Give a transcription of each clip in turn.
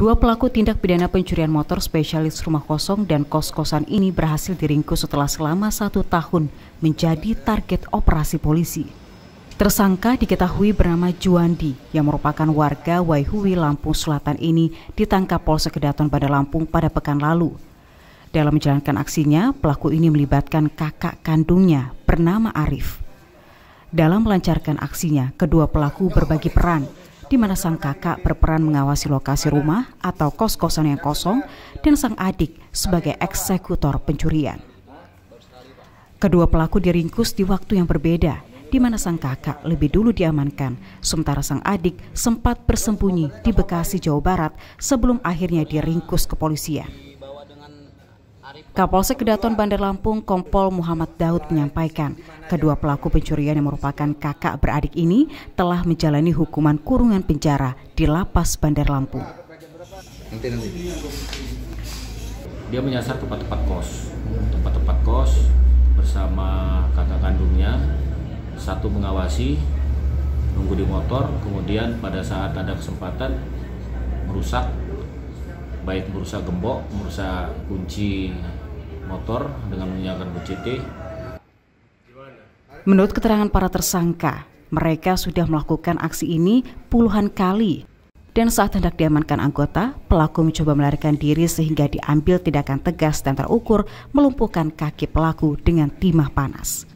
Dua pelaku tindak pidana pencurian motor spesialis rumah kosong dan kos-kosan ini berhasil diringkus setelah selama satu tahun menjadi target operasi polisi. Tersangka diketahui bernama Juandi yang merupakan warga Waihui Lampung Selatan ini ditangkap Polsek Kedaton pada Lampung pada pekan lalu. Dalam menjalankan aksinya, pelaku ini melibatkan kakak kandungnya bernama Arif. Dalam melancarkan aksinya, kedua pelaku berbagi peran – di mana sang kakak berperan mengawasi lokasi rumah atau kos-kosan yang kosong dan sang adik sebagai eksekutor pencurian. Kedua pelaku diringkus di waktu yang berbeda, di mana sang kakak lebih dulu diamankan, sementara sang adik sempat bersembunyi di Bekasi, Jawa Barat sebelum akhirnya diringkus kepolisian. Kapolsek Kedaton Bandar Lampung Kompol Muhammad Daud menyampaikan, kedua pelaku pencurian yang merupakan kakak beradik ini telah menjalani hukuman kurungan penjara di Lapas Bandar Lampung. Dia menyasar tempat-tempat kos, tempat-tempat kos bersama kakak kandungnya, satu mengawasi, nunggu di motor, kemudian pada saat ada kesempatan merusak baik merusak gembok, merusak kunci motor dengan menggunakan BCT. Menurut keterangan para tersangka, mereka sudah melakukan aksi ini puluhan kali. Dan saat hendak diamankan anggota, pelaku mencoba melarikan diri sehingga diambil tindakan tegas dan terukur melumpuhkan kaki pelaku dengan timah panas.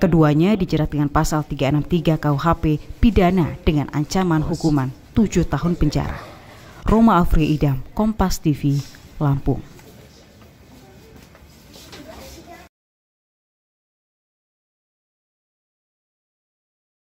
Keduanya dijerat dengan pasal 363 KUHP pidana dengan ancaman hukuman 7 tahun penjara. Roma Afri Idam, Kompas TV, Lampung.